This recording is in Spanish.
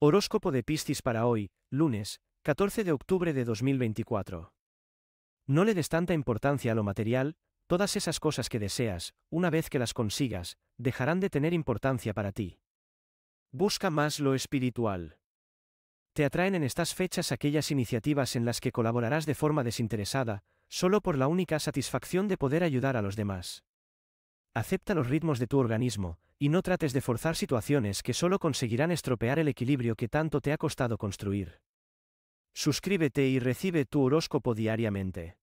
Horóscopo de Piscis para hoy, lunes, 14 de octubre de 2024. No le des tanta importancia a lo material, todas esas cosas que deseas, una vez que las consigas, dejarán de tener importancia para ti. Busca más lo espiritual. Te atraen en estas fechas aquellas iniciativas en las que colaborarás de forma desinteresada, solo por la única satisfacción de poder ayudar a los demás. Acepta los ritmos de tu organismo, y no trates de forzar situaciones que solo conseguirán estropear el equilibrio que tanto te ha costado construir. Suscríbete y recibe tu horóscopo diariamente.